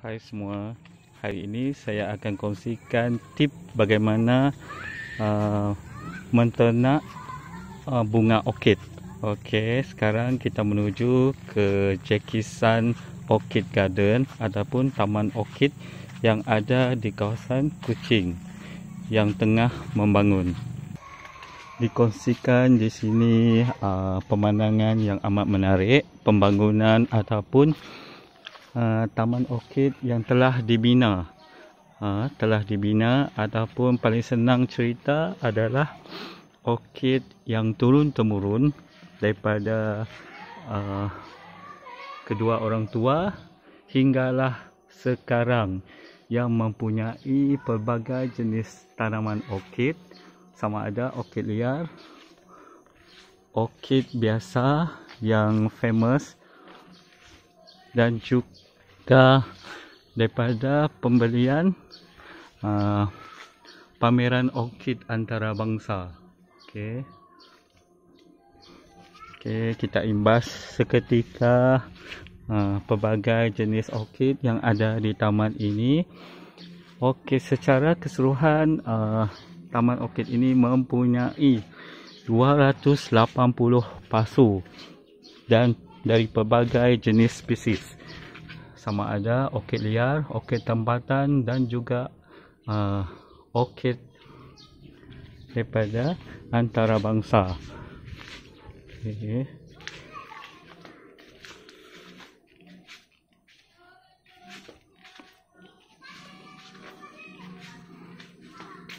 Hai semua, hari ini saya akan kongsikan tip bagaimana uh, menternak uh, bunga orkid. Okey, sekarang kita menuju ke Jackisan Orchid Garden ataupun Taman Orchid yang ada di kawasan Kuching yang tengah membangun. Dikongsikan di sini uh, pemandangan yang amat menarik, pembangunan ataupun Ah, taman orkid yang telah dibina uh, telah dibina ataupun paling senang cerita adalah orkid yang turun temurun daripada uh, kedua orang tua hinggalah sekarang yang mempunyai pelbagai jenis tanaman orkid sama ada orkid liar orkid biasa yang famous dan juga daripada pembelian uh, pameran orkid antarabangsa okey okey kita imbas seketika uh, pelbagai jenis orkid yang ada di taman ini okey secara keseluruhan uh, taman orkid ini mempunyai 280 pasu dan dari pelbagai jenis spesies sama ada okit liar, okit tempatan dan juga uh, okit daripada antarabangsa okay.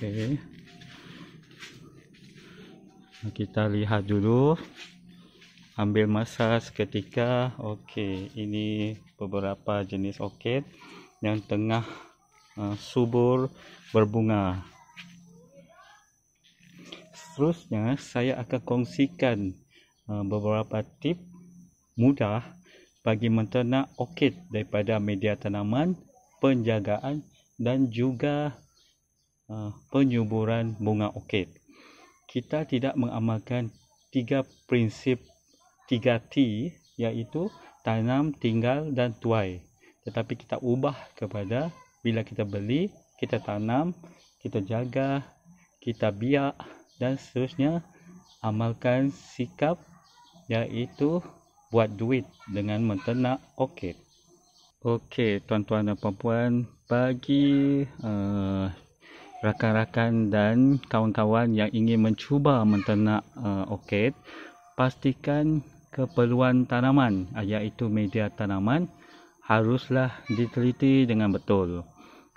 Okay. kita lihat dulu ambil masa seketika okey ini beberapa jenis orkid yang tengah uh, subur berbunga seterusnya saya akan kongsikan uh, beberapa tip mudah bagi menternak orkid daripada media tanaman penjagaan dan juga uh, penyuburan bunga orkid kita tidak mengamalkan tiga prinsip Tiga t iaitu tanam, tinggal dan tuai. Tetapi kita ubah kepada bila kita beli, kita tanam, kita jaga, kita biak dan seterusnya amalkan sikap iaitu buat duit dengan mentenak okey. Okey, tuan-tuan dan puan-puan, bagi uh, rakan-rakan dan kawan-kawan yang ingin mencuba mentenak uh, eh, orkid, pastikan keperluan tanaman ah, iaitu media tanaman haruslah diteliti dengan betul.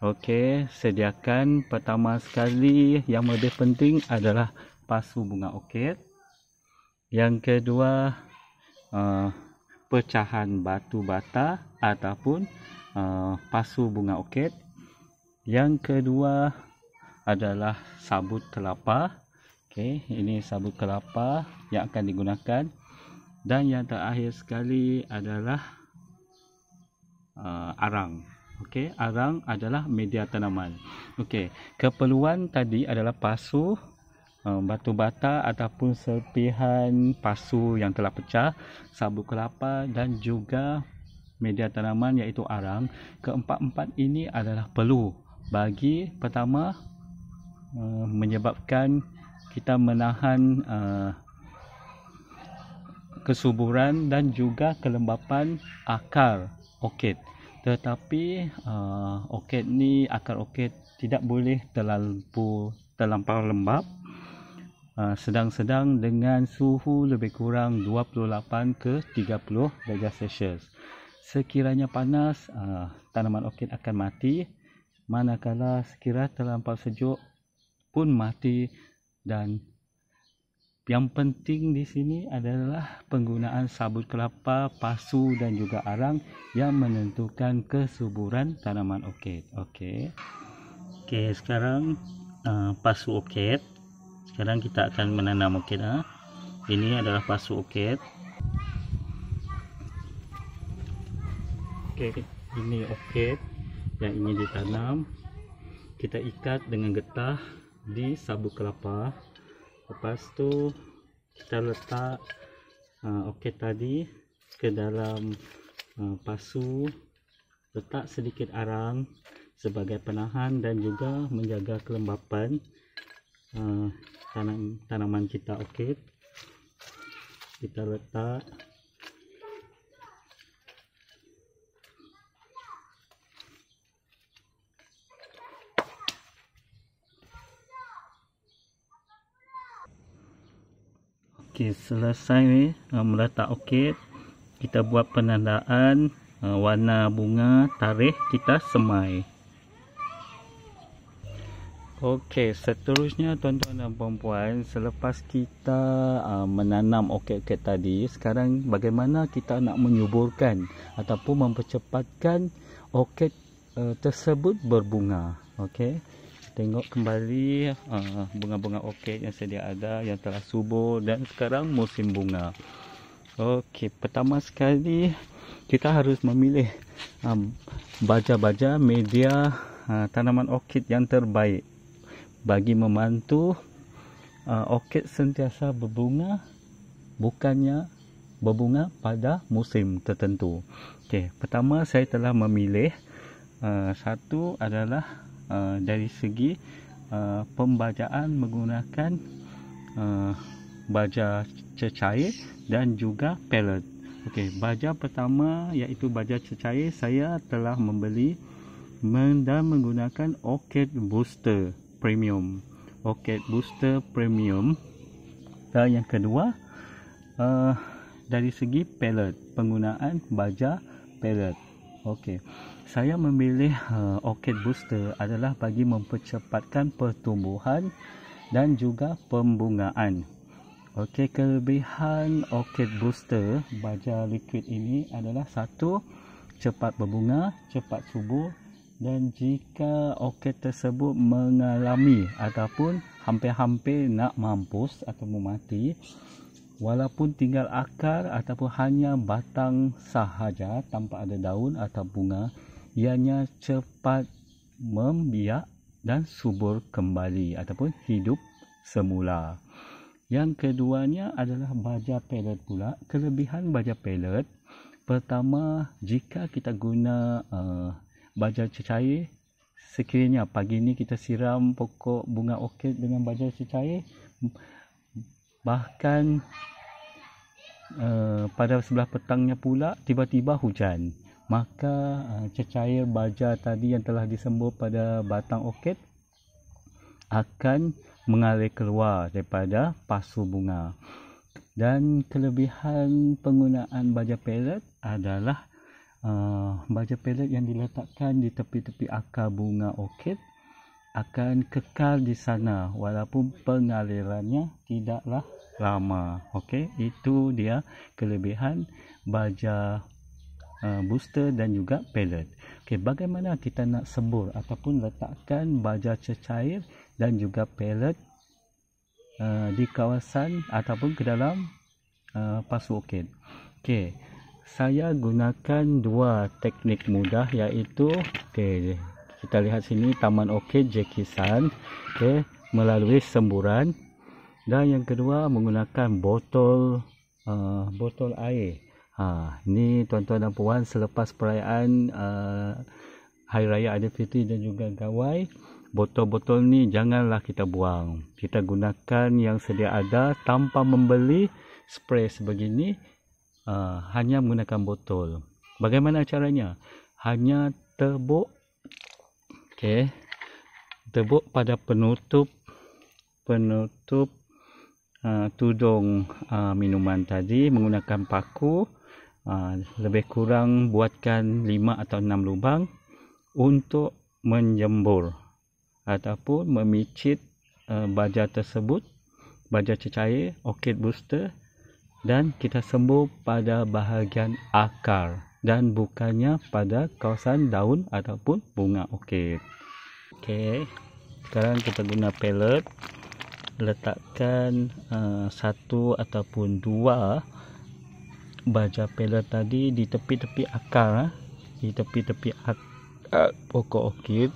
Okey, sediakan pertama sekali yang lebih penting adalah pasu bunga okey. Yang kedua uh, pecahan batu bata ataupun uh, pasu bunga okey. Yang kedua adalah sabut kelapa. Okey, ini sabut kelapa yang akan digunakan dan yang terakhir sekali adalah uh, arang okey arang adalah media tanaman okey keperluan tadi adalah pasu um, batu bata ataupun serpihan pasu yang telah pecah, sabut kelapa dan juga media tanaman iaitu arang. Keempat-empat ini adalah perlu bagi pertama uh, menyebabkan kita menahan uh, kesuburan dan juga kelembapan akar oket. Tetapi uh, eh, oket ni akar oket tidak boleh terlalu terlampau lembap eh, sedang-sedang uh, dengan suhu lebih kurang 28 ke 30 darjah Celsius. Sekiranya panas, uh, tanaman oket akan mati. Manakala sekiranya terlampau sejuk pun mati dan yang penting di sini adalah penggunaan sabut kelapa, pasu dan juga arang yang menentukan kesuburan tanaman oket. Okey. Okey, sekarang uh, pasu oket. Sekarang kita akan menanam oket ha? Ah. Ini adalah pasu oket. Okey, ini oket yang ini ditanam. Kita ikat dengan getah di sabut kelapa lepas tu kita letak uh, ok tadi ke dalam uh, pasu letak sedikit arang sebagai penahan dan juga menjaga kelembapan uh, tanam, tanaman kita okey kita letak okey selesai uh, meletak okey kita buat penandaan uh, warna bunga tarikh kita semai okey seterusnya tuan-tuan dan puan-puan selepas kita uh, menanam okey-okey tadi sekarang bagaimana kita nak menyuburkan ataupun mempercepatkan okey uh, tersebut berbunga okey tengok kembali eh, bunga-bunga uh, orkid yang sedia ada yang telah subur dan sekarang musim bunga. Okey, pertama sekali kita harus memilih baca-baca eh, baja media uh, tanaman orkid yang terbaik bagi memantu uh, orkid sentiasa berbunga bukannya berbunga pada musim tertentu. Okey, pertama saya telah memilih uh, satu adalah uh, dari segi uh, pembacaan menggunakan uh, baja cecair dan juga pellet. Okey, baja pertama iaitu baja cecair saya telah membeli dan menggunakan Orchid Booster Premium. Orchid Booster Premium. Dan yang kedua uh, dari segi pellet penggunaan baja pellet. Okey saya memilih uh, orchid booster adalah bagi mempercepatkan pertumbuhan dan juga pembungaan. Okey, kelebihan orchid booster baja liquid ini adalah satu cepat berbunga, cepat subur dan jika orchid tersebut mengalami ataupun hampir-hampir nak mampus atau mati walaupun tinggal akar ataupun hanya batang sahaja tanpa ada daun atau bunga ianya cepat membiak dan subur kembali ataupun hidup semula. Yang keduanya adalah baja pellet pula. Kelebihan baja pellet pertama jika kita guna uh, baja cecair, sekiranya pagi ini kita siram pokok bunga orkid dengan baja cecair, bahkan uh, pada sebelah petangnya pula tiba-tiba hujan maka eh, cecair baja tadi yang telah disembuh pada batang oket akan mengalir keluar daripada pasu bunga dan kelebihan penggunaan baja pelet adalah uh, baja pelet yang diletakkan di tepi-tepi akar bunga oket akan kekal di sana walaupun pengalirannya tidaklah lama okey itu dia kelebihan baja Uh, booster dan juga pellet. Okey, bagaimana kita nak sembur ataupun letakkan baja cecair dan juga pellet uh, di kawasan ataupun ke dalam uh, password kit. Okey, saya gunakan dua teknik mudah iaitu okey, kita lihat sini taman orkid jekisan okey melalui semburan dan yang kedua menggunakan botol uh, botol air. Ha, ni tuan-tuan dan puan selepas perayaan uh, Hari Raya Aidilfitri dan juga Gawai, botol-botol ni janganlah kita buang. Kita gunakan yang sedia ada tanpa membeli spray sebegini. Uh, hanya menggunakan botol. Bagaimana caranya? Hanya tebuk. okay Tebuk pada penutup penutup uh, tudung uh, minuman tadi menggunakan paku. Ah, lebih kurang buatkan lima atau enam lubang untuk menjembur ataupun memicit eh, baja tersebut baja cecair, orchid booster dan kita sembuh pada bahagian akar dan bukannya pada kawasan daun ataupun bunga orchid ok sekarang kita guna pellet letakkan uh, satu ataupun dua uh, baja pedal tadi di tepi-tepi akar ah. di tepi-tepi ah, pokok okid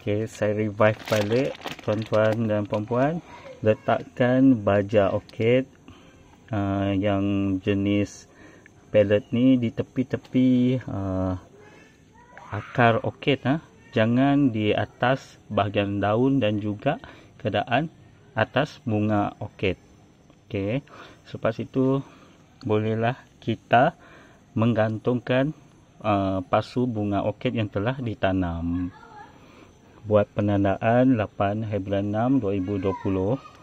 ok saya revive balik tuan-tuan dan puan-puan letakkan baja okid uh, ah, yang jenis pellet ni di tepi-tepi uh, akar okid uh. jangan di atas bahagian daun dan juga keadaan atas bunga okid okey selepas itu bolehlah kita menggantungkan uh, pasu bunga orkid yang telah ditanam buat penandaan 8 Februari 6 2020